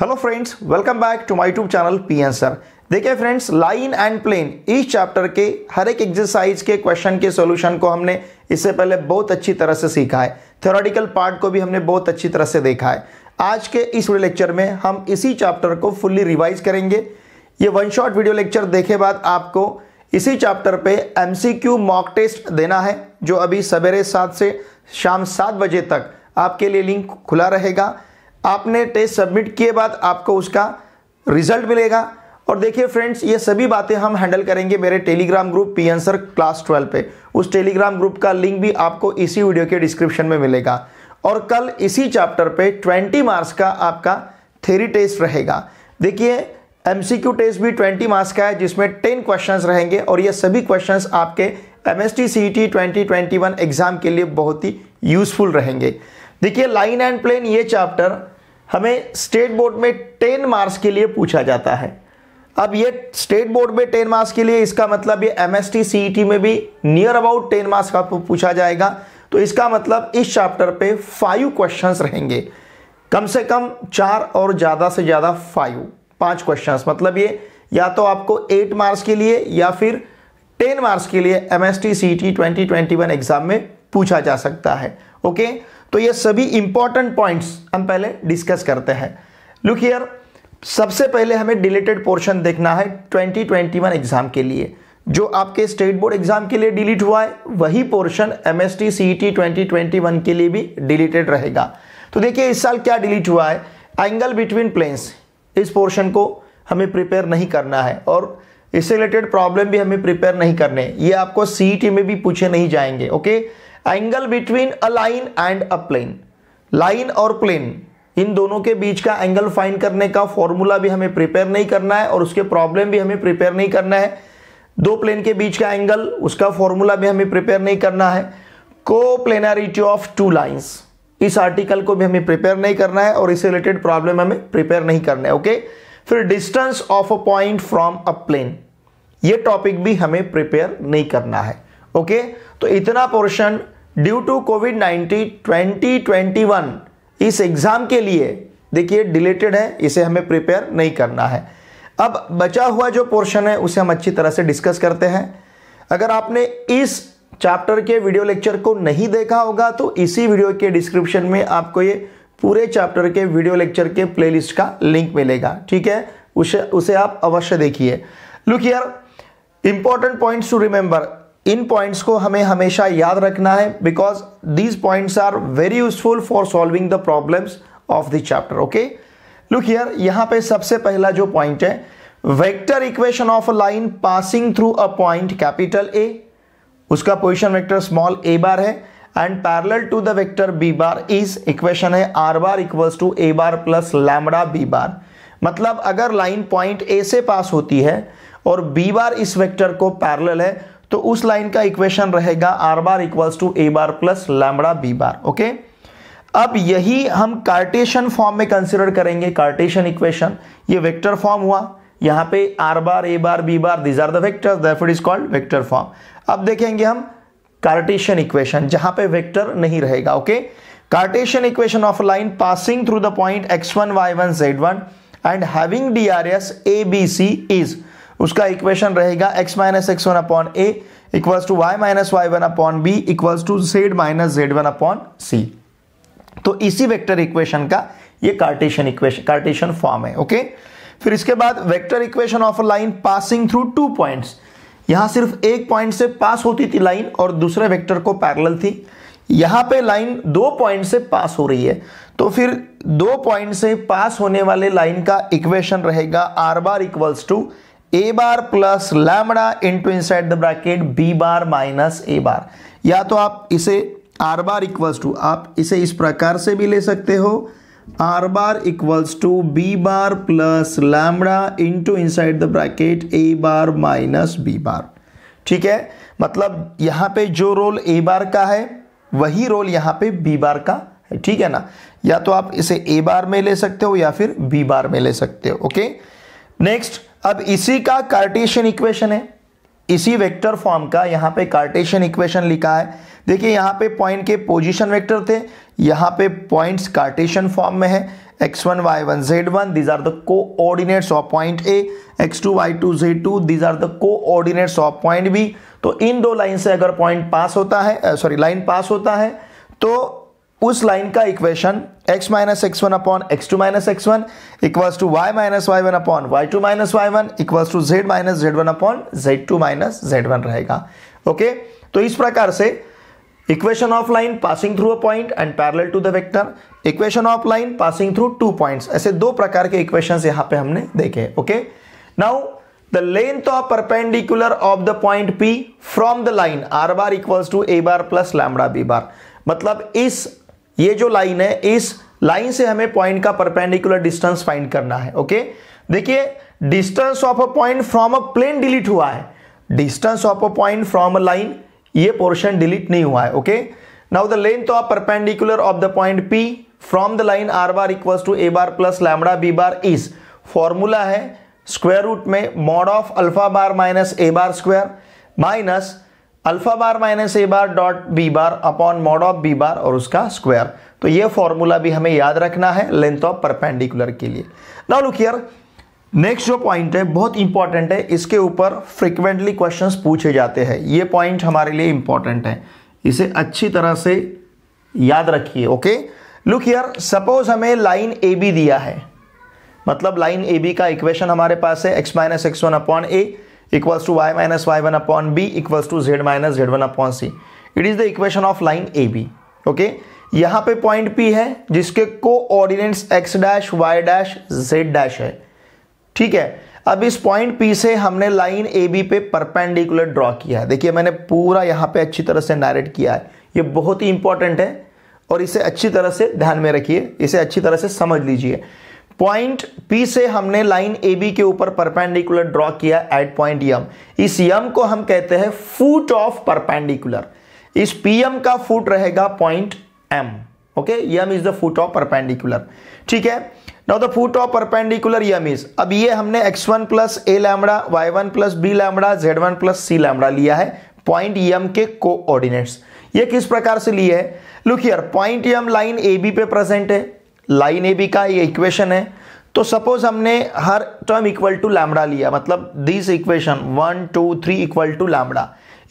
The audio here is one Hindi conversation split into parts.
hello friends welcome back to my YouTube channel P N sir देखिए फ्रेंड्स लाइन एंड प्लेन इस चैप्टर के हर एक एक्सरसाइज के क्वेश्चन के सॉल्यूशन को हमने इससे पहले बहुत अच्छी तरह से सीखा है थ्योरेटिकल पार्ट को भी हमने बहुत अच्छी तरह से देखा है आज के इस वीडियो लेक्चर में हम इसी चैप्टर को फुल्ली रिवाइज करेंगे ये वन शॉट वीडियो लेक्चर देखे बाद आपको इसी चैप्टर पे एमसीक्यू मॉक टेस्ट देना है जो अभी सवेरे सात से शाम सात बजे तक आपके लिए लिंक खुला रहेगा आपने टेस्ट सबमिट किए बाद आपको उसका रिजल्ट मिलेगा और देखिए फ्रेंड्स ये सभी बातें हम हैंडल करेंगे मेरे टेलीग्राम ग्रुप पी आंसर क्लास ट्वेल्व पे उस टेलीग्राम ग्रुप का लिंक भी आपको इसी वीडियो के डिस्क्रिप्शन में मिलेगा और कल इसी चैप्टर पे 20 मार्क्स का आपका थेरी टेस्ट रहेगा देखिए एमसीक्यू टेस्ट भी 20 मार्क्स का है जिसमें 10 क्वेश्चंस रहेंगे और ये सभी क्वेश्चंस आपके M S T C T twenty twenty one exam के लिए बहुत ही यूज़फुल रहेंगे देखिए लाइन एंड प्लेन ये चैप्टर हमें स्टेट बोर्ड में टेन मार्क्स के लिए पूछा जाता है अब ये स्टेट बोर्ड में टेन मार्क्स के लिए इसका मतलब ये एम एस टी में भी नियर अबाउट टेन मार्क्स का पूछा जाएगा तो इसका मतलब इस चैप्टर पे फाइव क्वेश्चंस रहेंगे कम से कम चार और ज़्यादा से ज़्यादा फाइव पांच क्वेश्चंस मतलब ये या तो आपको एट मार्क्स के लिए या फिर टेन मार्क्स के लिए M S T C T twenty twenty one exam में पूछा जा सकता है ओके तो ये सभी इंपॉर्टेंट पॉइंट्स हम पहले डिस्कस करते हैं लुक हियर सबसे पहले हमें डिलीटेड पोर्शन देखना है 2021 एग्ज़ाम के लिए जो आपके स्टेट बोर्ड एग्ज़ाम के लिए डिलीट हुआ है वही portion M S T C T twenty twenty one के लिए भी डिलीटेड रहेगा तो देखिए इस साल क्या डिलीट हुआ है एंगल बिटवीन प्लेन्स इस पोर्शन को हमें प्रिपेयर नहीं करना है और इससे रिलेटेड प्रॉब्लम भी हमें प्रिपेयर नहीं करने ये आपको सी e में भी पूछे नहीं जाएंगे okay angle between a line and a plane line और प्लेन इन दोनों के बीच का एंगल फाइन करने का फॉर्मूला भी हमें प्रिपेयर नहीं करना है और उसके प्रॉब्लम भी हमें प्रिपेयर नहीं करना है दो प्लेन के बीच का एंगल उसका फॉर्मूला भी हमें प्रिपेयर नहीं करना है को प्लेनारिटी ऑफ टू लाइन्स इस आर्टिकल को भी हमें प्रिपेयर नहीं करना है और इससे रिलेटेड प्रॉब्लम हमें प्रिपेयर नहीं करना है ओके फिर distance of a point from a plane ये टॉपिक भी हमें प्रिपेयर नहीं करना है ओके तो इतना portion due to COVID nineteen one इस एग्ज़ाम के लिए देखिए डिलेटेड है इसे हमें प्रिपेयर नहीं करना है अब बचा हुआ जो पोर्शन है उसे हम अच्छी तरह से डिस्कस करते हैं अगर आपने इस चैप्टर के वीडियो लेक्चर को नहीं देखा होगा तो इसी वीडियो के डिस्क्रिप्शन में आपको ये पूरे चैप्टर के वीडियो लेक्चर के प्लेलिस्ट का लिंक मिलेगा ठीक है उसे उसे आप अवश्य देखिए लुक यार इंपॉर्टेंट पॉइंट्स टू रिमेंबर इन पॉइंट्स को हमें हमेशा याद रखना है because these points are very useful for solving the problems of the chapter okay look here यहां पे सबसे पहला जो पॉइंट है vector equation of a line passing through a point capital A उसका position vector small a bar है and parallel to the vector B bar is equation है R bar equals to A bar plus lambda B bar मतलब अगर लाइन पॉइंट ए से पास होती है और बी बार इस वेक्टर को पैरेलल है तो उस लाइन का इक्वेशन रहेगा R bar equals to A bar plus lambda B bar okay अब यही हम कार्टेशन फॉर्म में कंसिडर करेंगे कार्टेशन इक्वेशन ये वेक्टर फॉर्म हुआ यहाँ पे R bar A bar B bar these are the that is called vector form अब देखेंगे हम कार्टेशियन इक्वेशन जहां पे वेक्टर नहीं रहेगा okay Cartesian equation of line passing through the point X one Y one Z one and having D R S A B C is उसका इक्वेशन रहेगा X minus x one upon A equals to Y minus Y one upon B equals to Z minus Z one upon C तो इसी वेक्टर इक्वेशन का ये कार्टेशियन इक्वेशन कार्टेशियन फॉर्म है ओके फिर इसके बाद vector equation of line passing through two point यहां सिर्फ एक पॉइंट से पास होती थी लाइन और दूसरे वेक्टर को पैरेलल थी यहां पे लाइन दो पॉइंट से पास हो रही है तो फिर दो पॉइंट से पास होने वाले लाइन का इक्वेशन रहेगा R bar equals to A bar plus lambda into inside the bracket B bar minus A bar या तो आप इसे आर बार इक्वल्स टू आप इसे इस प्रकार से भी ले सकते हो R bar equals to B bar plus lambda into inside the bracket A bar minus B bar ठीक है मतलब यहाँ पे जो रोल ए बार का है वही रोल यहाँ पे बी बार का है ठीक है ना या तो आप इसे ए बार में ले सकते हो या फिर बी बार में ले सकते हो ओके नेक्स्ट अब इसी का कार्टेशियन इक्वेशन है इसी वेक्टर फॉर्म का यहां पे कार्टेशियन इक्वेशन लिखा है देखिए यहां पे पॉइंट के पोजीशन वेक्टर थे यहां पे पॉइंट्स कार्टेशियन फॉर्म में है X one Y one Z one these are the co of point A X two Y two Z two these are the coordinates of point B तो इन दो लाइन से अगर पॉइंट पास होता है सॉरी लाइन पास होता है तो उस लाइन का equation x minus x one upon X two minus x one equals to Y minus Y one upon Y two minus Y one equals to Z minus Z one upon Z two minus Z one रहेगा ओके तो इस प्रकार से equation of line passing through a point and parallel to the vector equation of line passing through two points ऐसे दो प्रकार के इक्वेशन यहां पे हमने देखे okay now the length of perpendicular of the point P from the line R bar equals to A bar plus lambda B bar मतलब इस ये जो लाइन है इस लाइन से हमें पॉइंट का परपेंडिकुलर डिस्टेंस फाइंड करना है ओके देखिए distance of a point from a plane delete हुआ है distance of a point from a line ये पोर्शन डिलीट नहीं हुआ है okay now the length of perpendicular of the point P from the line R bar equal to A bar plus lambda B bar is formula है स्क्वायर रूट में mod of alpha bar minus A bar square minus alpha bar minus A bar dot B bar upon mod of B bar और उसका स्क्वायर तो ये फॉर्मूला भी हमें याद रखना है लेंथ ऑफ परपेंडिकुलर के लिए नाउ लुक हियर नेक्स्ट जो पॉइंट है बहुत इंपॉर्टेंट है इसके ऊपर फ्रिक्वेंटली क्वेश्चंस पूछे जाते हैं ये पॉइंट हमारे लिए इंपॉर्टेंट है इसे अच्छी तरह से याद रखिए ओके लुक हियर सपोज हमें लाइन ए बी दिया है मतलब लाइन ए बी का इक्वेशन हमारे पास है x minus x one upon A equals to Y minus Y one upon B equals to Z minus Z one upon C it is the equation of line A B okay यहाँ पे पॉइंट पी है जिसके coordinates x dash Y dash Z dash है ठीक है अब इस पॉइंट पी से हमने लाइन ए बी पे परपेंडिकुलर ड्रॉ किया है देखिए मैंने पूरा यहाँ पे अच्छी तरह से नरेट किया है ये बहुत ही इंपॉर्टेंट है और इसे अच्छी तरह से ध्यान में रखिए इसे अच्छी तरह से समझ लीजिए पॉइंट पी से हमने लाइन ए बी के ऊपर परपेंडिकुलर ड्रॉ किया एट पॉइंट यम इस यम को हम कहते हैं फूट ऑफ परपेंडिकुलर इस पीएम का फूट रहेगा point M okay M is the foot of perpendicular ठीक है now the foot of perpendicular M is अब ये हमने X one plus A lambda Y one plus B lambda Z one plus C lambda लिया है पॉइंट यम के कोऑर्डिनेट्स ये किस प्रकार से लिए है look here point M line A B पे प्रेजेंट है लाइन ए बी का ये इक्वेशन है तो सपोज हमने हर टर्म इक्वल टू लैमड़ा लिया मतलब this equation one two three equal to lambda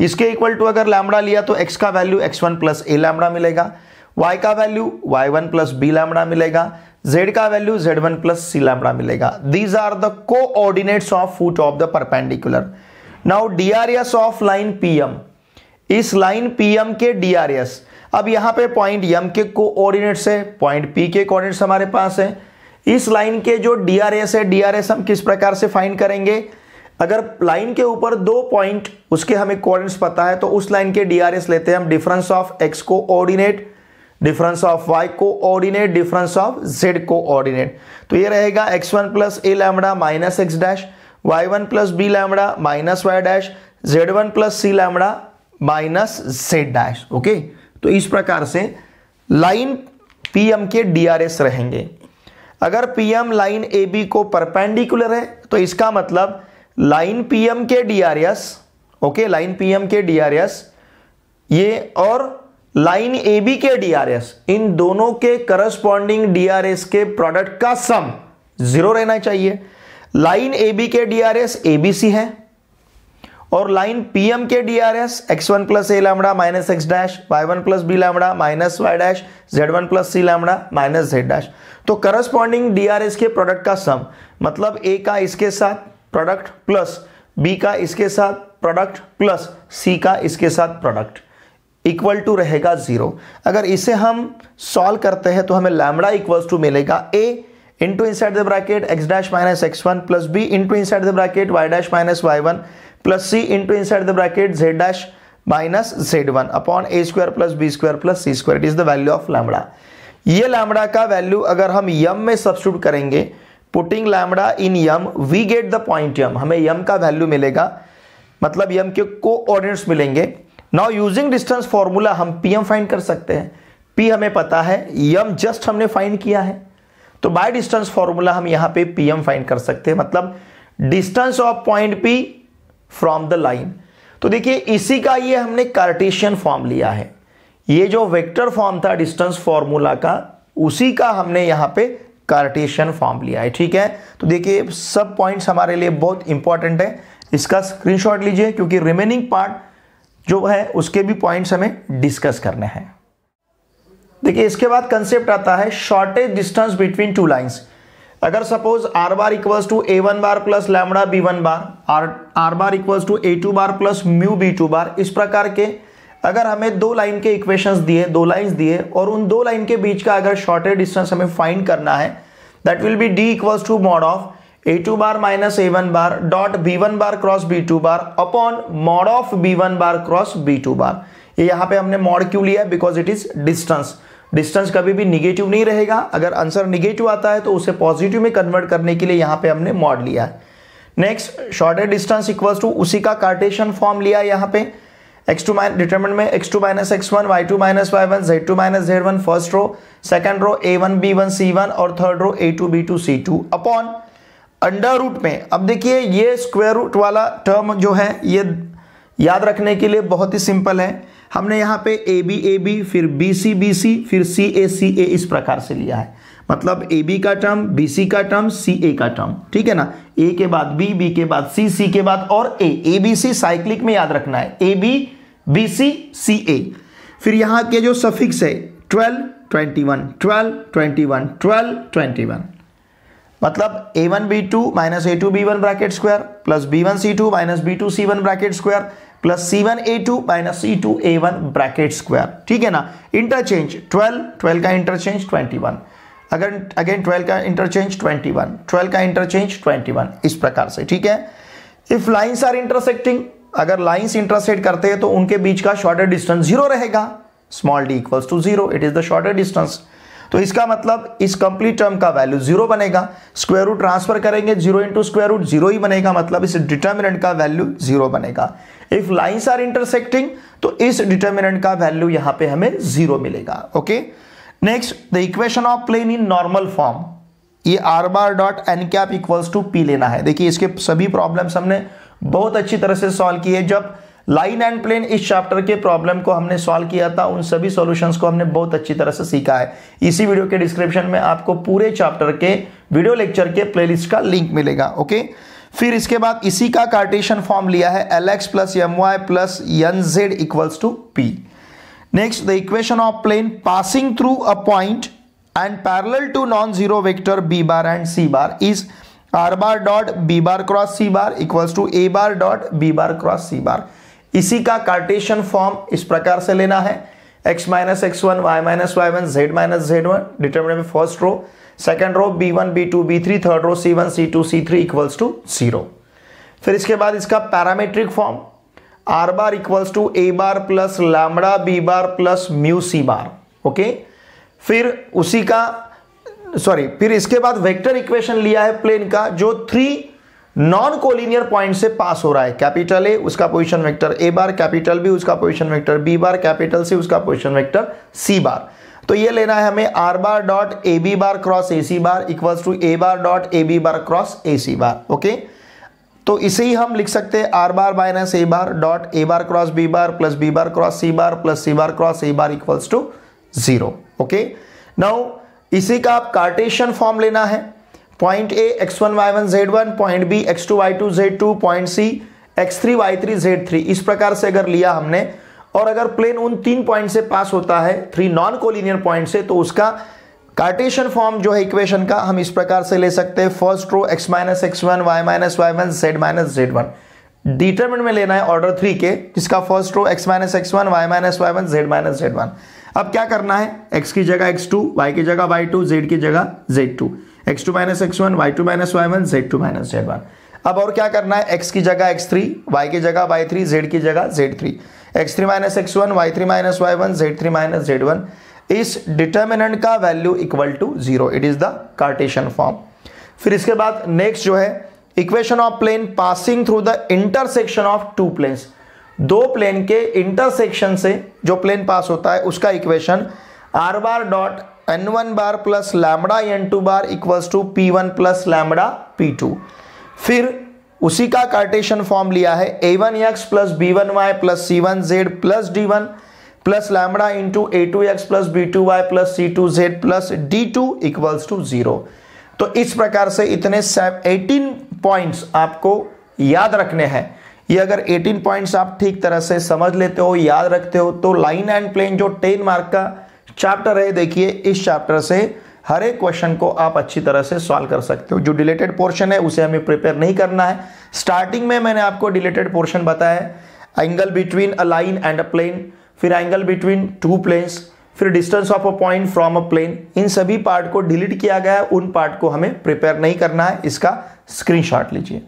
इसके इक्वल टू अगर लैमड़ा लिया तो एक्स का value X one plus A lambda मिलेगा वाई का value Y one plus B lambda मिलेगा जेड का value Z one plus C lambda मिलेगा these are the coordinates of foot of the perpendicular now D R S of line P M इस लाइन पी एम के डी आर एस अब यहां पे पॉइंट यम के को ऑर्डिनेट्स है पॉइंट पी के कोऑर्डिनेट्स हमारे पास है इस लाइन के जो डी आर एस है डी आर एस हम किस प्रकार से फाइंड करेंगे अगर लाइन के ऊपर दो पॉइंट उसके हमें कोऑर्डिनेट्स पता है तो उस लाइन के डी आर एस लेते हैं हम difference of X coordinate difference of Y coordinate difference of Z coordinate तो ये रहेगा X one plus A lambda minus X dash Y one plus B lambda minus Y dash Z one plus C lambda minus Z dash okay तो इस प्रकार से लाइन पीएम के डीआरएस रहेंगे अगर पीएम लाइन ए बी को परपेंडिकुलर है तो इसका मतलब लाइन पीएम के डीआरएस ओके लाइन पीएम के डीआरएस ये और लाइन ए बी के डीआरएस इन दोनों के करस्पॉन्डिंग डीआरएस के प्रोडक्ट का सम जीरो रहना चाहिए लाइन ए बी के डीआरएस एबीसी है और लाइन पी एम के D R S X one plus A lambda minus X dash Y one plus B lambda minus Y dash Z one plus C lambda minus Z dash तो करस्पॉन्डिंग डी आर एस के प्रोडक्ट का सम मतलब ए का इसके साथ प्रोडक्ट प्लस बी का इसके साथ प्रोडक्ट प्लस सी का इसके साथ प्रोडक्ट इक्वल टू रहेगा जीरो अगर इसे हम सॉल्व करते हैं तो हमें लैमड़ा इक्वल टू मिलेगा A into into inside the bracket x dash minus x1 plus b into the bracket Y dash minus Y one plus C into inside the bracket Z dash minus Z one upon A square plus B square plus C square it is the value of lambda ये लैमड़ा का वैल्यू अगर हम यम में सब्सिट्यूट करेंगे putting lambda in M we get the point M हमें यम का वैल्यू मिलेगा मतलब यम के को ऑर्डिनेट्स मिलेंगे नाउ यूजिंग डिस्टेंस फॉर्मूला हम पी एम फाइंड कर सकते हैं पी हमें पता है यम जस्ट हमने फाइंड किया है तो बाय डिस्टेंस फॉर्मूला हम यहाँ पे पी एम फाइंड कर सकते हैं मतलब distance of point P from the line तो देखिए इसी का ये हमने कार्टेशियन फॉर्म लिया है ये जो वेक्टर फॉर्म था डिस्टेंस फॉर्मूला का उसी का हमने यहां पे कार्टेशियन फॉर्म लिया है ठीक है तो देखिए सब पॉइंट्स हमारे लिए बहुत इंपॉर्टेंट है इसका स्क्रीनशॉट लीजिए क्योंकि रिमेनिंग पार्ट जो है उसके भी पॉइंट्स हमें डिस्कस करने हैं देखिए इसके बाद कंसेप्ट आता है shortest distance between two lines अगर suppose r bar equals to a one bar plus lambda b one bar r r bar equals to a two bar plus mu b two bar इस प्रकार के अगर हमें दो लाइन के इक्वेशंस दिए दो लाइंस दिए और उन दो लाइन के बीच का अगर शॉर्टेड डिस्टेंस हमें फाइंड करना है that will be d equals to mod of a two bar minus a one bar dot b one bar cross b two bar upon mod of b one bar cross b two bar ये यहाँ पे हमने मॉड क्यों लिया because it is distance distance कभी भी निगेटिव नहीं रहेगा अगर आंसर निगेटिव आता है तो उसे पॉजिटिव में कन्वर्ट करने के लिए यहाँ पे हमने मॉड लिया है next shortest distance equals to उसी का कार्टेशन फॉर्म लिया यहाँ पे x2 टू माइन डिटर्मेंट में x two minus x one y two minus Y one z two minus Z one first row second row a one b one c one और third row a two b two c two upon under root में अब देखिए ये स्क्वायर रूट वाला टर्म जो है ये याद रखने के लिए बहुत ही सिंपल है हमने यहाँ पे ए बी ए बी फिर बी सी बी सी फिर सी ए सी ए इस प्रकार से लिया है मतलब ए बी का टर्म बी सी का टर्म सी ए का टर्म ठीक है ना ए के बाद बी बी के बाद सी सी के बाद और ए ए बी सी साइक्लिक में याद रखना है ए बी बी सी सी ए फिर यहाँ के जो सफिक्स है twelve twenty one twelve twenty one twelve twenty one मतलब a one b two minus a two b one bracket square plus b one c two minus b two c one bracket square plus c one a two minus c two a one bracket square ठीक है ना इंटरचेंज ट्वेल्व ट्वेल्व का इंटरचेंज ट्वेंटी वन अगर अगेन ट्वेल्व का इंटरचेंज ट्वेंटी वन ट्वेल्व का इंटरचेंज ट्वेंटी वन इस प्रकार से ठीक है इफ लाइन्स आर इंटरसेक्टिंग अगर लाइन्स इंटरसेक्ट करते हैं तो उनके बीच का शॉर्टर डिस्टेंस जीरो रहेगा small d equals to zero it is the shorter distance तो इसका मतलब इस कंप्लीट टर्म का वैल्यू जीरो बनेगा स्क्वायर रूट ट्रांसफर करेंगे zero into square root zero ही बनेगा मतलब इस डिटर्मिनेंट का वैल्यू जीरो बनेगा इफ लाइन्स आर इंटरसेक्टिंग तो इस डिटर्मिनेंट का वैल्यू यहां पे हमें जीरो मिलेगा okay next the equation of plane in normal form ये r bar dot n cap equals to p लेना है देखिए इसके सभी प्रॉब्लम्स हमने बहुत अच्छी तरह से सॉल्व की है जब लाइन एंड प्लेन इस चैप्टर के प्रॉब्लम को हमने सॉल्व किया था उन सभी सॉल्यूशंस को हमने बहुत अच्छी तरह से सीखा है इसी वीडियो के डिस्क्रिप्शन में आपको पूरे चैप्टर के वीडियो लेक्चर के प्लेलिस्ट का लिंक मिलेगा ओके फिर इसके बाद इसी का कार्टेशन फॉर्म लिया है l x plus m y plus n z equals to p next the equation of plane passing through a point and parallel to non zero vector B bar and c bar is r bar dot B bar cross c bar equals to A bar dot B bar cross c बार इसी का कार्टेशियन फॉर्म इस प्रकार से लेना है x minus x one y minus Y one z minus Z one determinant में first row second row b one b two b three third row c one c two c three equals to zero फिर इसके बाद इसका parametric form r bar equals to A bar plus lambda B bar plus mu c bar okay फिर उसी का सॉरी फिर इसके बाद वेक्टर इक्वेशन लिया है प्लेन का जो थ्री नॉन कोलिनियर पॉइंट से पास हो रहा है कैपिटल ए उसका position vector a bar capital B उसका position vector B bar capital C उसका पोजिशन वेक्टर सी बार तो ये लेना है हमें r bar dot a b bar cross a c bar equals to A bar dot a b bar cross a c bar okay तो इसे ही हम लिख सकते हैं r bar minus A bar dot a bar cross b bar plus b bar cross c bar plus c bar cross a bar equals to zero okay now इसी का आप कार्टेशियन फॉर्म लेना है point A x one Y one Z one point b x two Y two Z two point c x three y three z three इस प्रकार से अगर लिया हमने और अगर प्लेन उन तीन पॉइंट से पास होता है थ्री नॉन कोलिनियर पॉइंट से तो उसका कार्टेशियन फॉर्म जो है इक्वेशन का हम इस प्रकार से ले सकते हैं first row x minus x one y minus Y one z minus Z one determinant में लेना है ऑर्डर थ्री के जिसका first row x minus x one y minus Y one z minus Z one अब क्या करना है एक्स की जगह एक्स टू वाई की जगह वाई टू जेड की जगह z two x two minus x one y two minus Y one z two minus Z one अब और क्या करना है एक्स की जगह एक्स थ्री वाई की जगह वाई थ्री जेड की जगह z three x three minus x one y three minus Y one z three minus Z one इस डिटर्मिनेंट का value equal to zero it is the cartesian form फिर इसके बाद नेक्स्ट जो है equation of plane passing through the intersection of two planes दो प्लेन के इंटरसेक्शन से जो प्लेन पास होता है उसका equation r bar dot n one bar plus lambda N to bar equals to p one plus lambda p two फिर उसी का कार्टेशन फॉर्म लिया है a one x plus b one y plus c one z plus d one plus lambda into a two x plus b two y plus c two z plus d two equals to zero तो इस प्रकार से इतने एटीन पॉइंट्स आपको याद रखने हैं ये अगर 18 पॉइंट्स आप ठीक तरह से समझ लेते हो याद रखते हो तो लाइन एंड प्लेन जो 10 मार्क का चैप्टर है देखिए इस चैप्टर से हर एक क्वेश्चन को आप अच्छी तरह से सॉल्व कर सकते हो जो डिलेटेड पोर्शन है उसे हमें प्रिपेयर नहीं करना है स्टार्टिंग में मैंने आपको डिलेटेड पोर्शन बताया angle between a line and a plane फिर एंगल बिटवीन टू प्लेन्स फिर distance of a point from a plane इन सभी पार्ट को डिलीट किया गया है उन पार्ट को हमें प्रिपेयर नहीं करना है इसका स्क्रीनशॉट लीजिए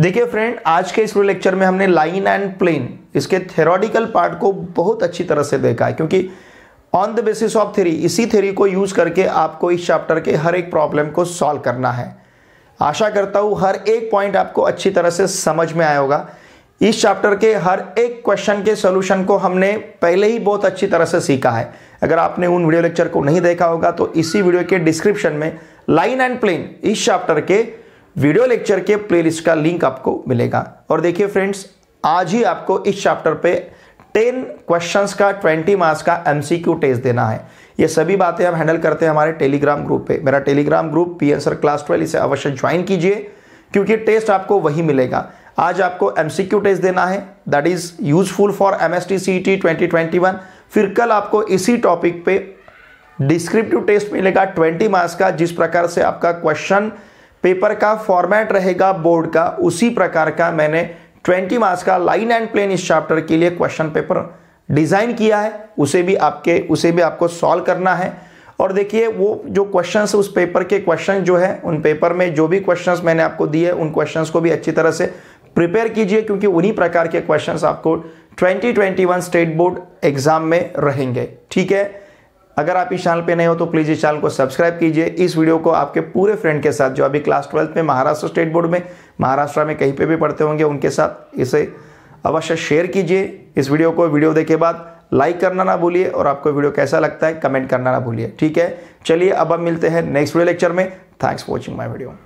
देखिए फ्रेंड आज के इस लेक्चर में हमने लाइन एंड प्लेन इसके थेरोटिकल पार्ट को बहुत अच्छी तरह से देखा है क्योंकि on the basis of three इसी थेरी को यूज़ करके आपको इस चैप्टर के हर एक प्रॉब्लम को सॉल्व करना है आशा करता हूँ हर एक पॉइंट आपको अच्छी तरह से समझ में आया होगा इस चैप्टर के हर एक क्वेश्चन के सोल्यूशन को हमने पहले ही बहुत अच्छी तरह से सीखा है अगर आपने उन वीडियो लेक्चर को नहीं देखा होगा तो इसी वीडियो के डिस्क्रिप्शन में लाइन एंड प्लेन इस चैप्टर के वीडियो लेक्चर के प्लेलिस्ट का लिंक आपको मिलेगा और देखिए फ्रेंड्स आज ही आपको इस चैप्टर पे टेन क्वेश्चंस का ट्वेंटी मार्क्स का एमसीक्यू टेस्ट देना है ये सभी बातें हम हैंडल करते हैं हमारे टेलीग्राम ग्रुप पे मेरा Telegram group P answer class twelve इसे अवश्य ज्वाइन कीजिए क्योंकि टेस्ट आपको वही मिलेगा आज आपको एमसीक्यू टेस्ट देना है that is useful for M S T C T twenty twenty one फिर कल आपको इसी टॉपिक पे डिस्क्रिप्टिव टेस्ट मिलेगा ट्वेंटी मार्क्स का जिस प्रकार से आपका क्वेश्चन पेपर का फॉर्मेट रहेगा बोर्ड का उसी प्रकार का मैंने 20 मार्क्स का लाइन एंड प्लेन इस चैप्टर के लिए क्वेश्चन पेपर डिज़ाइन किया है उसे भी आपके उसे भी आपको सॉल्व करना है और देखिए वो जो क्वेश्चंस उस पेपर के क्वेश्चन जो है उन पेपर में जो भी क्वेश्चंस मैंने आपको दिए उन क्वेश्चंस को भी अच्छी तरह से प्रिपेयर कीजिए क्योंकि उन्हीं प्रकार के क्वेश्चंस आपको 2021 स्टेट बोर्ड एग्ज़ाम में रहेंगे ठीक है अगर आप इस चैनल पे नए हो तो प्लीज़ इस चैनल को सब्सक्राइब कीजिए इस वीडियो को आपके पूरे फ्रेंड के साथ जो अभी क्लास ट्वेल्थ में महाराष्ट्र स्टेट बोर्ड में महाराष्ट्र में कहीं पे भी पढ़ते होंगे उनके साथ इसे अवश्य शेयर कीजिए इस वीडियो को वीडियो देखे बाद लाइक करना ना भूलिए और आपको वीडियो कैसा लगता है कमेंट करना ना भूलिए ठीक है चलिए अब हम मिलते हैं नेक्स्ट वीडियो लेक्चर में thanks for watching my video